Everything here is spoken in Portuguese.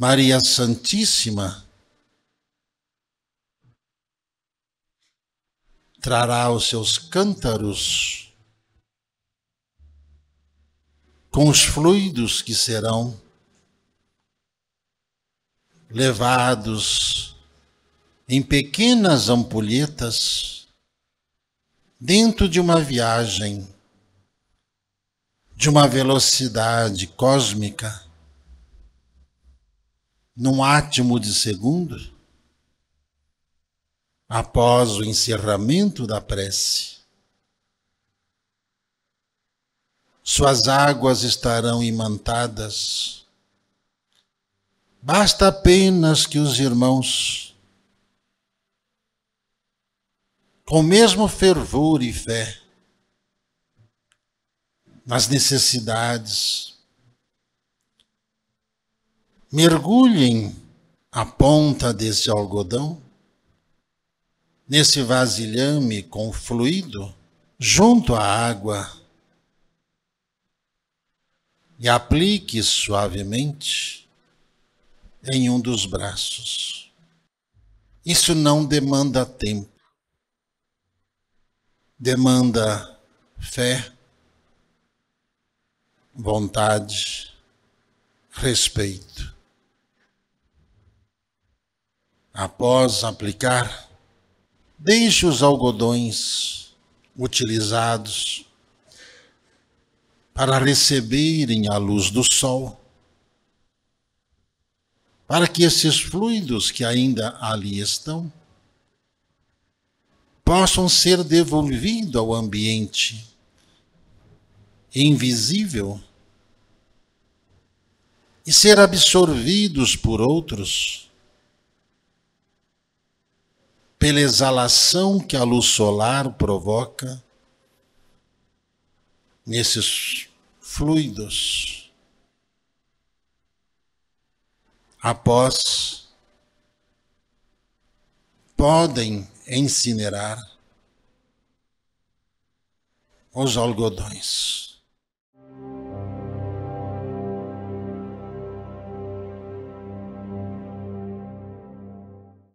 Maria Santíssima trará os seus cântaros com os fluidos que serão levados em pequenas ampulhetas dentro de uma viagem de uma velocidade cósmica num átimo de segundo, após o encerramento da prece, suas águas estarão imantadas. Basta apenas que os irmãos, com o mesmo fervor e fé, nas necessidades, mergulhem a ponta desse algodão nesse vasilhame com fluido junto à água e aplique suavemente em um dos braços. Isso não demanda tempo, demanda fé, vontade, respeito. Após aplicar, deixe os algodões utilizados para receberem a luz do sol, para que esses fluidos que ainda ali estão possam ser devolvidos ao ambiente invisível e ser absorvidos por outros pela exalação que a luz solar provoca nesses fluidos. Após podem incinerar os algodões.